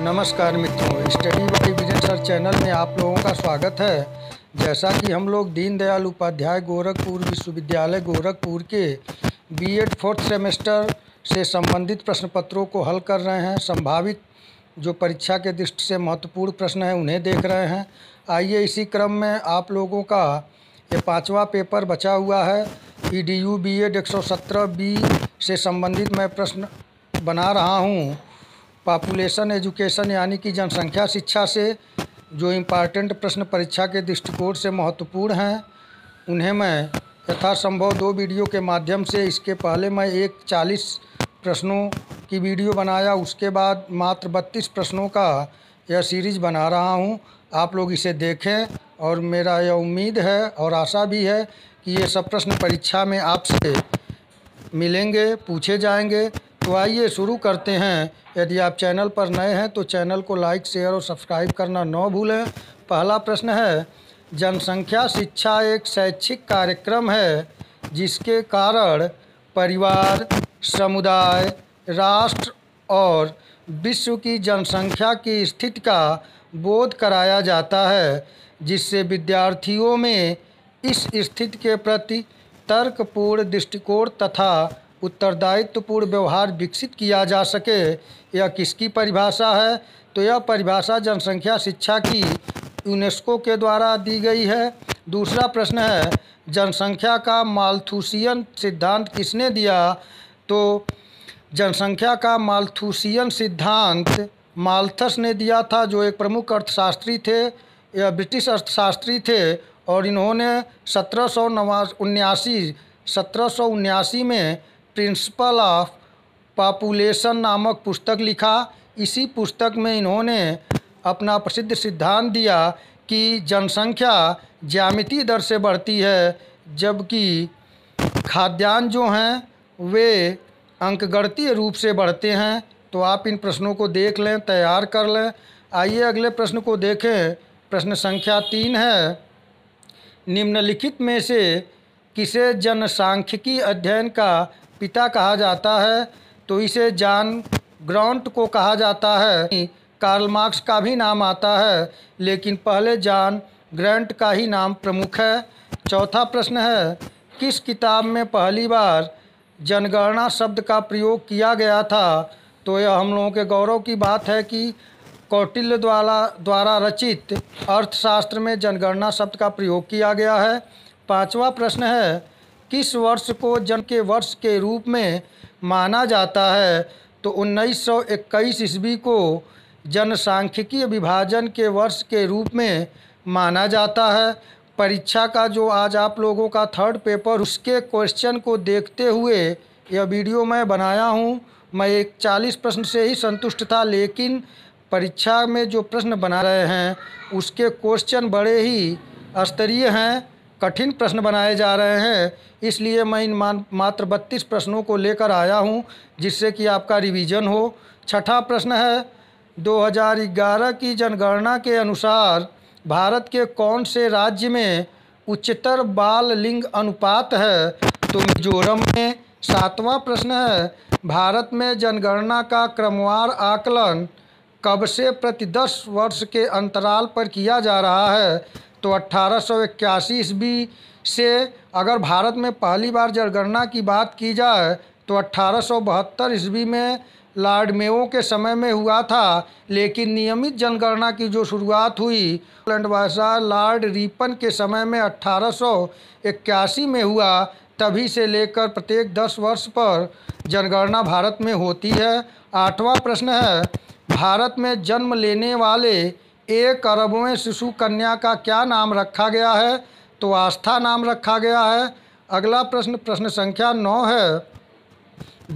नमस्कार मित्रों study by vision sir channel में आप लोगों का स्वागत है जैसा कि हम लोग दीनदयाल उपाध्याय गोरखपुर विश्वविद्यालय गोरखपुर के बीएड फोर्थ सेमेस्टर से संबंधित प्रश्न पत्रों को हल कर रहे हैं संभावित जो परीक्षा के दृष्टि से महत्वपूर्ण प्रश्न हैं उन्हें देख रहे हैं आइए इसी क्रम में आप लोगों का ये पाँचवा पेपर बचा हुआ है E D U B Ed एक सौ सत्रह बी से संबंधित मैं प्रश्न बना रहा हूँ पॉपुलेशन एजुकेशन यानी कि जनसंख्या शिक्षा से जो इम्पॉर्टेंट प्रश्न परीक्षा के दृष्टिकोण से महत्वपूर्ण हैं उन्हें मैं यथासंभव दो वीडियो के माध्यम से इसके पहले मैं एक चालीस प्रश्नों की वीडियो बनाया उसके बाद मात्र बत्तीस प्रश्नों का यह सीरीज़ बना रहा हूं आप लोग इसे देखें और मेरा यह उम्मीद है और आशा भी है कि ये सब प्रश्न परीक्षा में आपसे मिलेंगे पूछे जाएंगे तो आइए शुरू करते हैं यदि आप चैनल पर नए हैं तो चैनल को लाइक शेयर और सब्सक्राइब करना न भूलें पहला प्रश्न है जनसंख्या शिक्षा एक शैक्षिक कार्यक्रम है जिसके कारण परिवार समुदाय राष्ट्र और विश्व की जनसंख्या की स्थिति का बोध कराया जाता है जिससे विद्यार्थियों में इस स्थिति के प्रति तर्कपूर्ण दृष्टिकोण तथा उत्तरदायित्वपूर्ण व्यवहार विकसित किया जा सके यह किसकी परिभाषा है तो यह परिभाषा जनसंख्या शिक्षा की यूनेस्को के द्वारा दी गई है दूसरा प्रश्न है जनसंख्या का मालथूसियन सिद्धांत किसने दिया तो जनसंख्या का मालथूसियन सिद्धांत माल्थस ने दिया था जो एक प्रमुख अर्थशास्त्री थे या ब्रिटिश अर्थशास्त्री थे और इन्होंने सत्रह सौ नवा उन्यासी सत्रह सौ उन्यासी में प्रिंसिपल ऑफ पॉपुलेशन नामक पुस्तक लिखा इसी पुस्तक में इन्होंने अपना प्रसिद्ध सिद्धांत दिया कि जनसंख्या ज्यामिति दर से बढ़ती है जबकि खाद्यान्न जो हैं वे अंकगणतीय रूप से बढ़ते हैं तो आप इन प्रश्नों को देख लें तैयार कर लें आइए अगले प्रश्न को देखें प्रश्न संख्या तीन है निम्नलिखित में से किसे जनसांख्यिकी अध्ययन का पिता कहा जाता है तो इसे जान ग्रांट को कहा जाता है कार्ल मार्क्स का भी नाम आता है लेकिन पहले जान ग्रांट का ही नाम प्रमुख है चौथा प्रश्न है किस किताब में पहली बार जनगणना शब्द का प्रयोग किया गया था तो यह हम लोगों के गौरव की बात है कि कौटिल्य द्वारा द्वारा रचित अर्थशास्त्र में जनगणना शब्द का प्रयोग किया गया है पांचवा प्रश्न है किस वर्ष को जन के वर्ष के रूप में माना जाता है तो 1921 ईस्वी को जनसांख्यिकीय विभाजन के वर्ष के रूप में माना जाता है परीक्षा का जो आज आप लोगों का थर्ड पेपर उसके क्वेश्चन को देखते हुए यह वीडियो मैं बनाया हूँ मैं एक चालीस प्रश्न से ही संतुष्ट था लेकिन परीक्षा में जो प्रश्न बना रहे हैं उसके क्वेश्चन बड़े ही स्तरीय हैं कठिन प्रश्न बनाए जा रहे हैं इसलिए मैं इन मान मात्र बत्तीस प्रश्नों को लेकर आया हूँ जिससे कि आपका रिवीजन हो छठा प्रश्न है 2011 की जनगणना के अनुसार भारत के कौन से राज्य में उच्चतर बाल लिंग अनुपात है तो मिजोरम में सातवां प्रश्न है भारत में जनगणना का क्रमवार आकलन कब से प्रति दस वर्ष के अंतराल पर किया जा रहा है तो अट्ठारह सौ इक्यासी ईस्वी से अगर भारत में पहली बार जनगणना की बात की जाए तो अट्ठारह सौ बहत्तर ईस्वी में लॉर्ड मेवो के समय में हुआ था लेकिन नियमित जनगणना की जो शुरुआत हुई लंडवासा लॉर्ड रिपन के समय में अट्ठारह में हुआ तभी से लेकर प्रत्येक 10 वर्ष पर जनगणना भारत में होती है आठवां प्रश्न है भारत में जन्म लेने वाले एक अरबवें शिशु कन्या का क्या नाम रखा गया है तो आस्था नाम रखा गया है अगला प्रश्न प्रश्न संख्या नौ है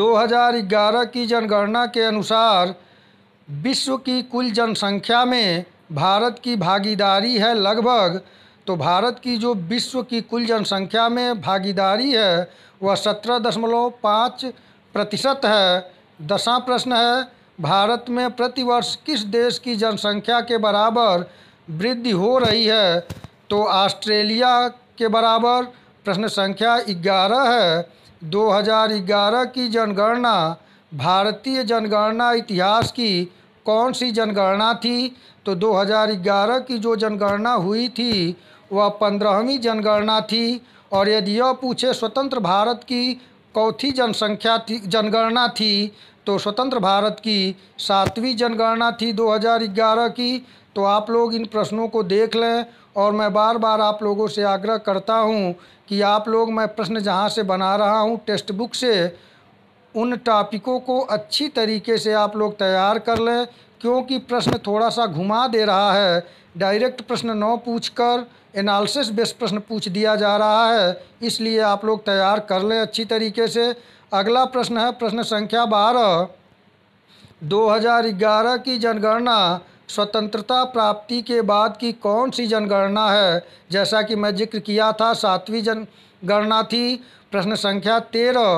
2011 की जनगणना के अनुसार विश्व की कुल जनसंख्या में भारत की भागीदारी है लगभग तो भारत की जो विश्व की कुल जनसंख्या में भागीदारी है वह सत्रह दशमलव पाँच प्रतिशत है दसा प्रश्न है भारत में प्रतिवर्ष किस देश की जनसंख्या के बराबर वृद्धि हो रही है तो ऑस्ट्रेलिया के बराबर प्रश्न संख्या ग्यारह है 2011 की जनगणना भारतीय जनगणना इतिहास की कौन सी जनगणना थी तो 2011 की जो जनगणना हुई थी वह पंद्रहवीं जनगणना थी और यदि यह पूछे स्वतंत्र भारत की चौथी जनसंख्या थी जनगणना थी तो स्वतंत्र भारत की सातवीं जनगणना थी 2011 की तो आप लोग इन प्रश्नों को देख लें और मैं बार बार आप लोगों से आग्रह करता हूं कि आप लोग मैं प्रश्न जहां से बना रहा हूं टेक्स्ट बुक से उन टॉपिकों को अच्छी तरीके से आप लोग तैयार कर लें क्योंकि प्रश्न थोड़ा सा घुमा दे रहा है डायरेक्ट प्रश्न न पूछकर एनालिसिस बेस्ड प्रश्न पूछ दिया जा रहा है इसलिए आप लोग तैयार कर लें अच्छी तरीके से अगला प्रश्न है प्रश्न संख्या बारह 2011 की जनगणना स्वतंत्रता प्राप्ति के बाद की कौन सी जनगणना है जैसा कि मैं जिक्र किया था सातवीं जनगणना थी प्रश्न संख्या तेरह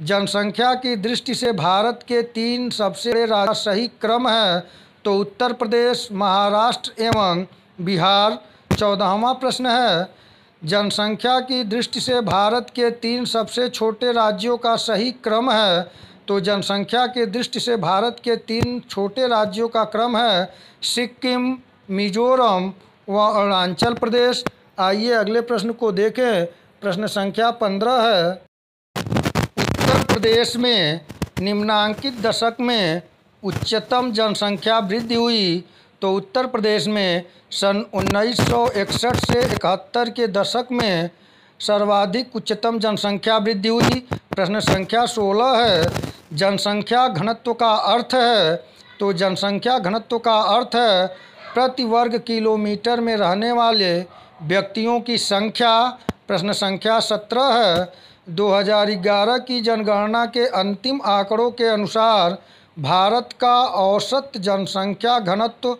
जनसंख्या की दृष्टि से भारत के तीन सबसे बड़े राज्य सही क्रम है तो उत्तर प्रदेश महाराष्ट्र एवं बिहार चौदहवा प्रश्न है जनसंख्या की दृष्टि से भारत के तीन सबसे छोटे राज्यों का सही क्रम है तो जनसंख्या की दृष्टि से भारत के तीन छोटे राज्यों का क्रम है सिक्किम मिजोरम व अरुणाचल प्रदेश आइए अगले प्रश्न को देखें प्रश्न संख्या पंद्रह है प्रदेश में निम्नांकित दशक में उच्चतम जनसंख्या वृद्धि हुई तो उत्तर प्रदेश में सन 1961 से इकहत्तर के दशक में सर्वाधिक उच्चतम जनसंख्या वृद्धि हुई प्रश्न संख्या 16 है जनसंख्या घनत्व का अर्थ है तो जनसंख्या घनत्व का अर्थ है प्रति वर्ग किलोमीटर में रहने वाले व्यक्तियों की संख्या प्रश्न संख्या सत्रह है 2011 की जनगणना के अंतिम आंकड़ों के अनुसार भारत का औसत जनसंख्या घनत्व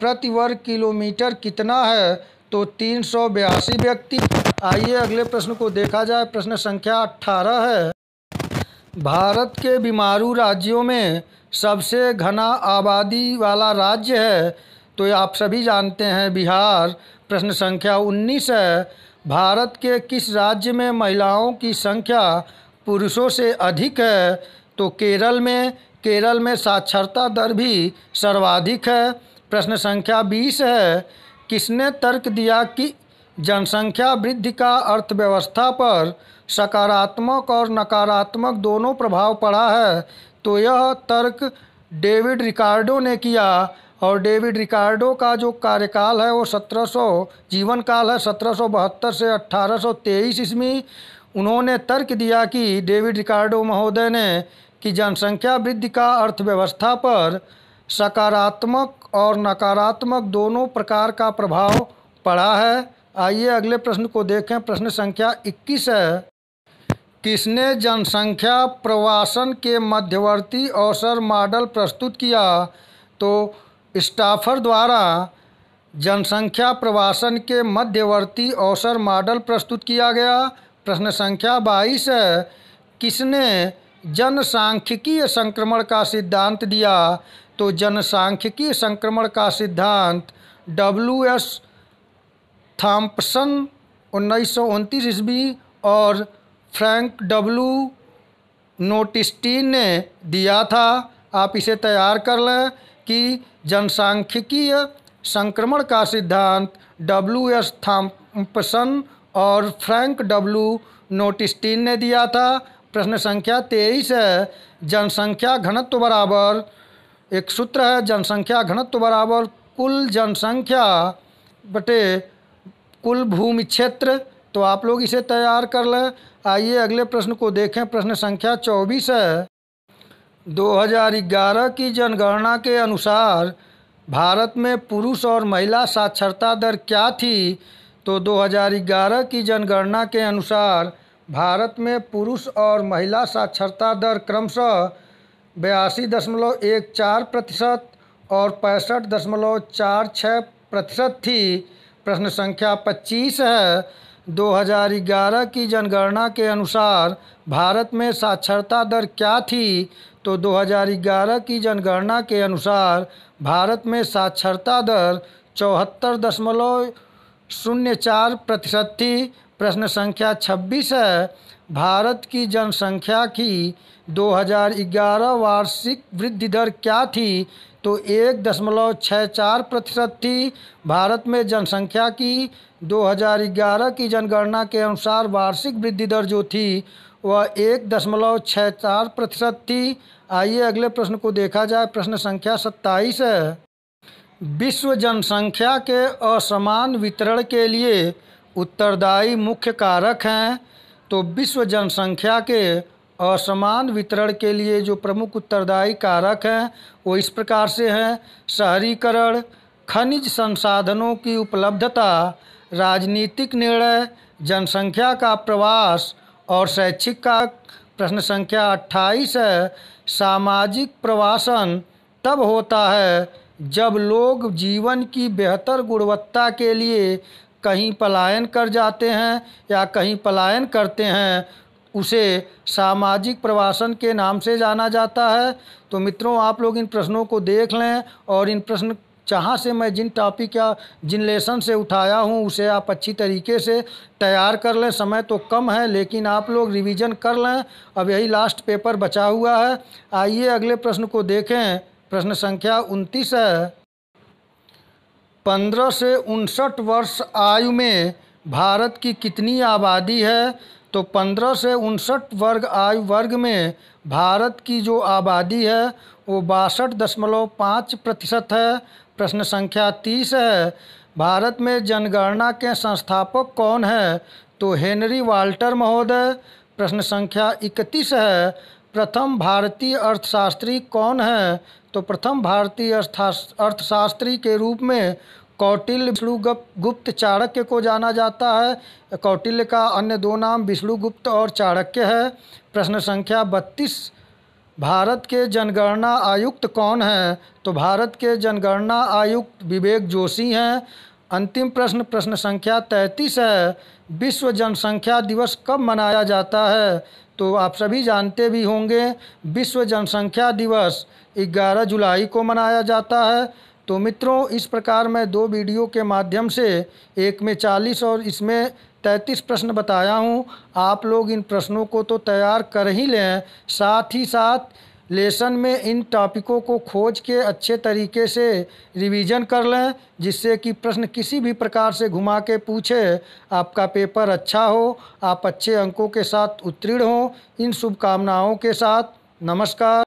प्रति वर्ग किलोमीटर कितना है तो तीन व्यक्ति आइए अगले प्रश्न को देखा जाए प्रश्न संख्या 18 है भारत के बीमारू राज्यों में सबसे घना आबादी वाला राज्य है तो आप सभी जानते हैं बिहार प्रश्न संख्या 19 है भारत के किस राज्य में महिलाओं की संख्या पुरुषों से अधिक है तो केरल में केरल में साक्षरता दर भी सर्वाधिक है प्रश्न संख्या बीस है किसने तर्क दिया कि जनसंख्या वृद्धि का अर्थव्यवस्था पर सकारात्मक और नकारात्मक दोनों प्रभाव पड़ा है तो यह तर्क डेविड रिकार्डो ने किया और डेविड रिकार्डो का जो कार्यकाल है वो 1700 जीवन काल है 1772 से 1823 ईस्वी उन्होंने तर्क दिया कि डेविड रिकार्डो महोदय ने कि जनसंख्या वृद्धि का अर्थव्यवस्था पर सकारात्मक और नकारात्मक दोनों प्रकार का प्रभाव पड़ा है आइए अगले प्रश्न को देखें प्रश्न संख्या 21 है किसने जनसंख्या प्रवासन के मध्यवर्ती अवसर मॉडल प्रस्तुत किया तो स्टाफर द्वारा जनसंख्या प्रवासन के मध्यवर्ती अवसर मॉडल प्रस्तुत किया गया प्रश्न संख्या बाईस किसने जनसांख्यिकीय संक्रमण का सिद्धांत दिया तो जनसांख्यिकीय संक्रमण का सिद्धांत डब्ल्यू एस थाम्पसन उन्नीस सौ ईस्वी और फ्रैंक डब्ल्यू नोटिस्टीन ने दिया था आप इसे तैयार कर लें कि जनसांख्यिकीय संक्रमण का सिद्धांत डब्ल्यू एस थाम्पसन और फ्रैंक डब्ल्यू नोटिस्टीन ने दिया था प्रश्न संख्या तेईस है जनसंख्या घनत्व बराबर एक सूत्र है जनसंख्या घनत्व बराबर कुल जनसंख्या बटे कुल भूमि क्षेत्र तो आप लोग इसे तैयार कर लें आइए अगले प्रश्न को देखें प्रश्न संख्या चौबीस है 2011 की जनगणना के अनुसार भारत में पुरुष और महिला साक्षरता दर क्या थी तो 2011 की जनगणना के अनुसार भारत में पुरुष और महिला साक्षरता दर क्रमशः बयासी दशमलव एक चार प्रतिशत और पैंसठ दशमलव चार छः प्रतिशत थी प्रश्न संख्या पच्चीस है 2011 की जनगणना के अनुसार भारत में साक्षरता दर क्या थी तो 2011 की जनगणना के अनुसार भारत में साक्षरता दर चौहत्तर दशमलव शून्य चार प्रतिशत थी प्रश्न संख्या 26 है भारत की जनसंख्या की 2011 वार्षिक वृद्धि दर क्या थी तो एक दशमलव छः चार प्रतिशत थी भारत में जनसंख्या की 2011 की जनगणना के अनुसार वार्षिक वृद्धि दर जो थी वह एक दशमलव छः चार प्रतिशत थी आइए अगले प्रश्न को देखा जाए प्रश्न संख्या सत्ताईस है विश्व जनसंख्या के असमान वितरण के लिए उत्तरदायी मुख्य कारक हैं तो विश्व जनसंख्या के असमान वितरण के लिए जो प्रमुख उत्तरदायी कारक हैं वो इस प्रकार से हैं शहरीकरण खनिज संसाधनों की उपलब्धता राजनीतिक निर्णय जनसंख्या का प्रवास और शैक्षिक का प्रश्न संख्या अट्ठाईस है सामाजिक प्रवासन तब होता है जब लोग जीवन की बेहतर गुणवत्ता के लिए कहीं पलायन कर जाते हैं या कहीं पलायन करते हैं उसे सामाजिक प्रवासन के नाम से जाना जाता है तो मित्रों आप लोग इन प्रश्नों को देख लें और इन प्रश्न जहाँ से मैं जिन टॉपिक या जिन लेसन से उठाया हूँ उसे आप अच्छी तरीके से तैयार कर लें समय तो कम है लेकिन आप लोग रिवीजन कर लें अब यही लास्ट पेपर बचा हुआ है आइए अगले प्रश्न को देखें प्रश्न संख्या उनतीस है पंद्रह से उनसठ वर्ष आयु में भारत की कितनी आबादी है तो पंद्रह से उनसठ वर्ग आयु वर्ग में भारत की जो आबादी है वो बासठ दशमलव पाँच प्रतिशत है प्रश्न संख्या तीस है भारत में जनगणना के संस्थापक कौन है तो हेनरी वाल्टर महोदय प्रश्न संख्या इकतीस है प्रथम भारतीय अर्थशास्त्री कौन है तो प्रथम भारतीय अर्थशास्त्री के रूप में कौटिल्य गुप्त चाणक्य को जाना जाता है कौटिल्य का अन्य दो नाम विष्णुगुप्त और चाणक्य है प्रश्न संख्या बत्तीस भारत के जनगणना आयुक्त कौन है तो भारत के जनगणना आयुक्त विवेक जोशी हैं अंतिम प्रश्न प्रश्न संख्या तैंतीस है विश्व जनसंख्या दिवस कब मनाया जाता है तो आप सभी जानते भी होंगे विश्व जनसंख्या दिवस ग्यारह जुलाई को मनाया जाता है तो मित्रों इस प्रकार मैं दो वीडियो के माध्यम से एक में चालीस और इसमें तैंतीस प्रश्न बताया हूँ आप लोग इन प्रश्नों को तो तैयार कर ही लें साथ ही साथ लेसन में इन टॉपिकों को खोज के अच्छे तरीके से रिवीजन कर लें जिससे कि प्रश्न किसी भी प्रकार से घुमा के पूछे आपका पेपर अच्छा हो आप अच्छे अंकों के साथ उत्तीर्ण हों इन शुभकामनाओं के साथ नमस्कार